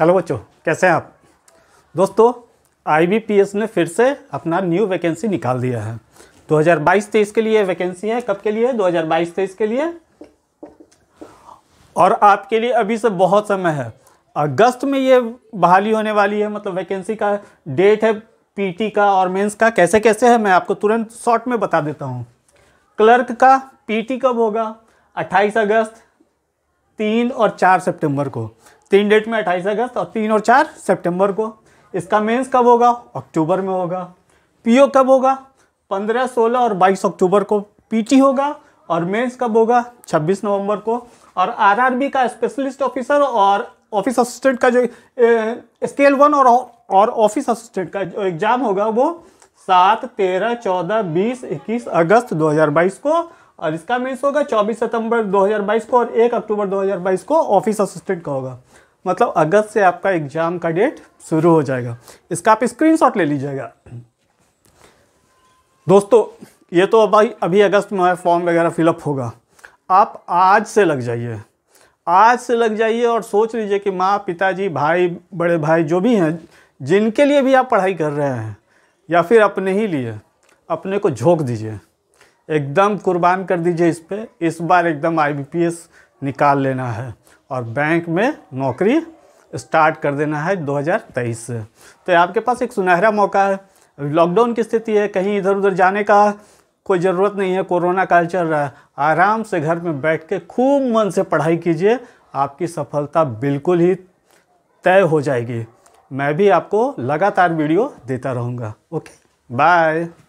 hello बच्चों कैसे हैं आप दोस्तों आईबीपीएस ने फिर से अपना न्यू वैकेंसी निकाल दिया है 2022-23 के लिए वैकेंसी है कब के लिए 2022-23 के लिए और आपके लिए अभी से बहुत समय है अगस्त में ये बहाली होने वाली है मतलब वैकेंसी का डेट है पीटी का और मेंस का कैसे कैसे है मैं आपको तुरंत शॉर्ट में बता देता हूँ क्लर्क का पी कब होगा अट्ठाईस अगस्त तीन और चार सेप्टेम्बर को तीन डेट में अट्ठाईस अगस्त और तीन और चार सितंबर को इसका मेंस कब होगा अक्टूबर में होगा पीओ कब होगा पंद्रह सोलह और बाईस अक्टूबर को पीटी होगा और मेंस कब होगा छब्बीस नवंबर को और आरआरबी का स्पेशलिस्ट ऑफिसर और ऑफिस असिस्टेंट का जो स्केल वन और और ऑफिस असिस्टेंट का जो एग्ज़ाम होगा वो सात तेरह चौदह बीस इक्कीस अगस्त बाईस को और इसका मीन्स होगा 24 सितंबर 2022 को और 1 अक्टूबर 2022 को ऑफिस असिस्टेंट का होगा मतलब अगस्त से आपका एग्जाम का डेट शुरू हो जाएगा इसका आप स्क्रीनशॉट ले लीजिएगा दोस्तों ये तो अभी अभी अगस्त में फॉर्म वगैरह फिलअप होगा आप आज से लग जाइए आज से लग जाइए और सोच लीजिए कि माँ पिताजी भाई बड़े भाई जो भी हैं जिनके लिए भी आप पढ़ाई कर रहे हैं या फिर अपने ही लिए अपने को झोंक दीजिए एकदम कुर्बान कर दीजिए इस पर इस बार एकदम आईबीपीएस निकाल लेना है और बैंक में नौकरी स्टार्ट कर देना है 2023 से तो आपके पास एक सुनहरा मौका है लॉकडाउन की स्थिति है कहीं इधर उधर जाने का कोई ज़रूरत नहीं है कोरोना काल चल रहा है आराम से घर में बैठ के खूब मन से पढ़ाई कीजिए आपकी सफलता बिल्कुल ही तय हो जाएगी मैं भी आपको लगातार वीडियो देता रहूँगा ओके बाय